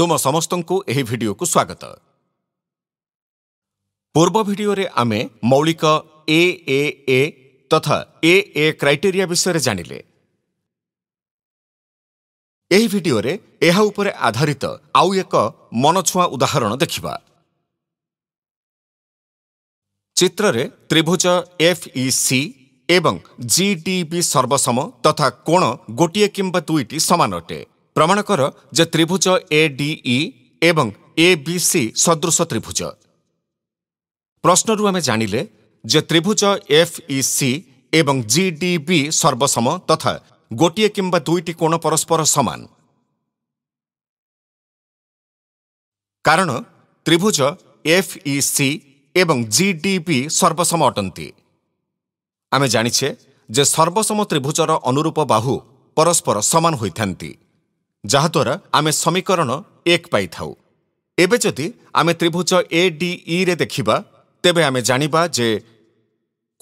ତୁମ ସମସ୍ତଙ୍କୁ ଏହି ଭିଡ଼ିଓକୁ ସ୍ୱାଗତ ପୂର୍ବ ଭିଡ଼ିଓରେ ଆମେ ମୌଳିକ ଏ ଏ ଏ ତଥା ଏ ଏ କ୍ରାଇଟେରିଆ ବିଷୟରେ ଜାଣିଲେ ଏହି ଭିଡ଼ିଓରେ ଏହା ଉପରେ ଆଧାରିତ ଆଉ ଏକ ମନଛୁଆଁ ଉଦାହରଣ ଦେଖିବା ଚିତ୍ରରେ ତ୍ରିଭୁଜ ଏଫ୍ଇ ସି e ଏବଂ ଜି ଡି ବି ସର୍ବସମ ତଥା କୋଣ ଗୋଟିଏ କିମ୍ବା ଦୁଇଟି ସମାନ ଅଟେ ପ୍ରମାଣ କର ଯେ ତ୍ରିଭୁଜ ଏ ଡିଇ e ଏବଂ ଏ ବି ସି ସଦୃଶ ତ୍ରିଭୁଜ ପ୍ରଶ୍ନରୁ ଆମେ ଜାଣିଲେ ଯେ ତ୍ରିଭୁଜ ଏଫ୍ ଇ ସି ଏବଂ ଜି ଡି ବି ସର୍ବସମ ତଥା ଗୋଟିଏ କିମ୍ବା ଦୁଇଟି କୋଣ ପରସ୍ପର ସମାନ କାରଣ ତ୍ରିଭୁଜ ଏଫ୍ ଇ ସି ଏବଂ ଜି ଡି ବି ସର୍ବସମ ଅଟନ୍ତି ଆମେ ଜାଣିଛେ ଯେ ସର୍ବସମ ତ୍ରିଭୁଜର ଅନୁରୂପ ବାହୁ ପରସ୍ପର ସମାନ ହୋଇଥାନ୍ତି ଯାହାଦ୍ୱାରା ଆମେ ସମୀକରଣ ଏକ ପାଇଥାଉ ଏବେ ଯଦି ଆମେ ତ୍ରିଭୁଜ ଏ ଡି ଇରେ ଦେଖିବା ତେବେ ଆମେ ଜାଣିବା ଯେ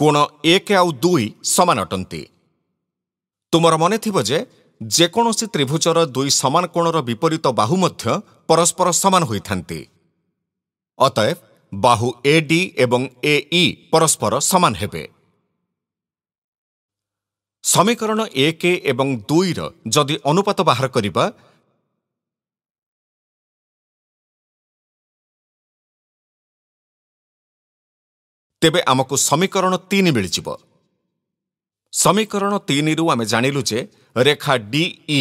କୋଣ ଏକ ଆଉ ଦୁଇ ସମାନ ଅଟନ୍ତି ତୁମର ମନେଥିବ ଯେ ଯେକୌଣସି ତ୍ରିଭୁଜର ଦୁଇ ସମାନ କୋଣର ବିପରୀତ ବାହୁ ମଧ୍ୟ ପରସ୍ପର ସମାନ ହୋଇଥାନ୍ତି ଅତଏବ ବାହୁ ଏ ଡି ଏବଂ ଏ ଇ ପରସ୍ପର ସମାନ ହେବେ ସମୀକରଣ ଏକ ଏବଂ ଦୁଇର ଯଦି ଅନୁପାତ ବାହାର କରିବା ତେବେ ଆମକୁ ସମୀକରଣ ତିନି ମିଳିଯିବ ସମୀକରଣ ତିନିରୁ ଆମେ ଜାଣିଲୁ ଯେ ରେଖା ଡିଇ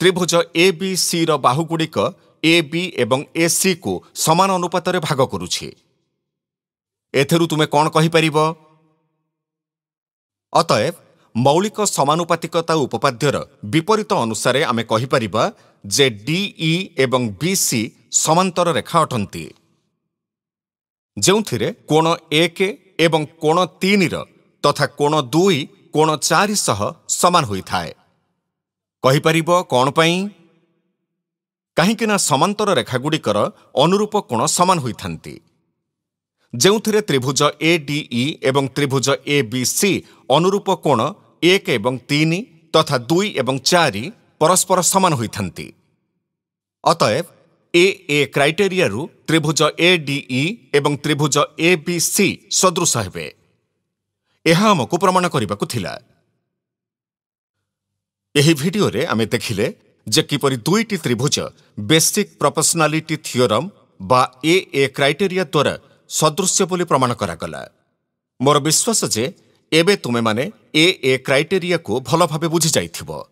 ତ୍ରିଭୁଜ ଏ ବି ସିର ବାହୁଗୁଡ଼ିକ ଏ ବି ଏବଂ ଏ ସିକୁ ସମାନ ଅନୁପାତରେ ଭାଗ କରୁଛି ଏଥିରୁ ତୁମେ କ'ଣ କହିପାରିବ ଅତଏବ ମୌଳିକ ସମାନୁପାତିକତା ଉପପାଦ୍ୟର ବିପରୀତ ଅନୁସାରେ ଆମେ କହିପାରିବା ଯେ ଡିଇ ଏବଂ ବି ସି ସମାନ୍ତର ରେଖା ଅଟନ୍ତି ଯେଉଁଥିରେ କୋଣ ଏକ ଏବଂ କୋଣ ତିନିର ତଥା କୋଣ ଦୁଇ କୋଣ ଚାରି ସହ ସମାନ ହୋଇଥାଏ କହିପାରିବ କ'ଣ ପାଇଁ କାହିଁକିନା ସମାନ୍ତର ରେଖାଗୁଡ଼ିକର ଅନୁରୂପ କୋଣ ସମାନ ହୋଇଥାନ୍ତି ଯେଉଁଥିରେ ତ୍ରିଭୁଜ ଏ ଡିଇ ଏବଂ ତ୍ରିଭୁଜ ଏ ବି ସି ଅନୁରୂପ କୋଣ ଏକ ଏବଂ ତିନି ତଥା ଦୁଇ ଏବଂ ଚାରି ପରସ୍ପର ସମାନ ହୋଇଥାନ୍ତି ଅତଏବ ଏ ଏ କ୍ରାଇଟେରିଆରୁ ତ୍ରିଭୁଜ ଏ ଡିଇ ଏବଂ ତ୍ରିଭୁଜ ଏ ବି ସି ସଦୃଶ ହେବେ ଏହା ଆମକୁ ପ୍ରମାଣ କରିବାକୁ ଥିଲା ଏହି ଭିଡିଓରେ ଆମେ ଦେଖିଲେ ଯେ କିପରି ଦୁଇଟି ତ୍ରିଭୁଜ ବେସିକ୍ ପ୍ରପର୍ସନାଲିଟି ଥିଓରମ୍ ବା ଏ ଏ କ୍ରାଇଟେରିଆ ଦ୍ୱାରା ସଦୃଶ୍ୟ ବୋଲି ପ୍ରମାଣ କରାଗଲା ମୋର ବିଶ୍ୱାସ ଯେ ଏବେ ତୁମେମାନେ ଏ ଏ କ୍ରାଇଟେରିଆକୁ ଭଲଭାବେ ବୁଝିଯାଇଥିବ